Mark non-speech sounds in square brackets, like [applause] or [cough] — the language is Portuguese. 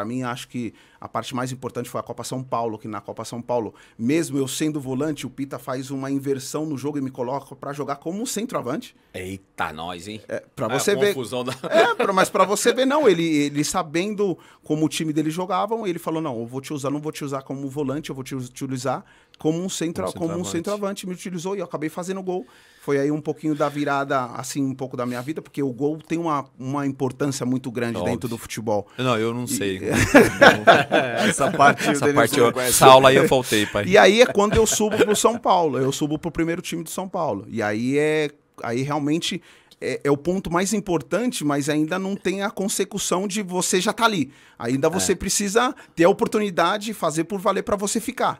Para mim, acho que a parte mais importante foi a Copa São Paulo, que na Copa São Paulo, mesmo eu sendo volante, o Pita faz uma inversão no jogo e me coloca para jogar como centroavante. Eita, nós, hein? É, para é, você ver. Da... É, [laughs] pra, mas para você ver não, ele ele sabendo como o time dele jogavam, ele falou: "Não, eu vou te usar, não vou te usar como volante, eu vou te utilizar como um, centro, como, como um centroavante, me utilizou e eu acabei fazendo gol. Foi aí um pouquinho da virada, assim, um pouco da minha vida, porque o gol tem uma, uma importância muito grande Óbvio. É dentro do futebol. Não, eu não e... sei. [laughs] essa parte, essa, parte eu, essa aula aí eu faltei, pai. E aí é quando eu subo pro São Paulo, eu subo pro primeiro time do São Paulo. E aí é. Aí realmente é, é, o ponto mais importante, mas ainda não tem a consecução de você já tá ali. Ainda é. você é. precisa ter a oportunidade de fazer por valer para você ficar.